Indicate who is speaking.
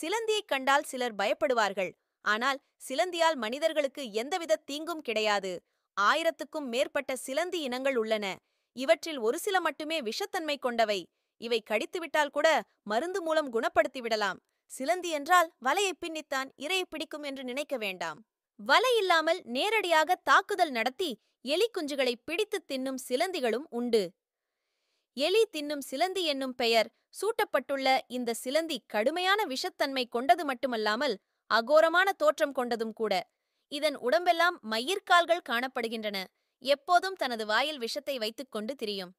Speaker 1: சிலந்தியைக் கண்டால் சிலர் பயப்படுவார்கள் ஆனால் சிலந்தியால் மனிதர்களுக்கு எந்தவித தீங்கும் கிடையாது ஆயிரத்துக்கும் மேற்பட்ட சிலந்தி இனங்கள் உள்ளன இவற்றில் ஒரு சில மட்டுமே விஷத்தன்மை கொண்டவை இவை கடித்துவிட்டால் கூட மருந்து மூலம் குணப்படுத்திவிடலாம் சிலந்தி என்றால் வலையை பின்னித்தான் இரையை பிடிக்கும் என்று நினைக்க வேண்டாம் வலையில்லாமல் நேரடியாக தாக்குதல் நடத்தி எலிக்குஞ்சுகளை பிடித்து தின்னும் சிலந்திகளும் உண்டு எலி தின்னும் சிலந்தி என்னும் பெயர் சூட்டப்பட்டுள்ள இந்த சிலந்தி கடுமையான விஷத்தன்மை கொண்டது மட்டுமல்லாமல் அகோரமான தோற்றம் கொண்டதும் கூட இதன் உடம்பெல்லாம் மயிர்கால்கள் காணப்படுகின்றன எப்போதும் தனது வாயில் விஷத்தை வைத்துக்கொண்டு திரியும்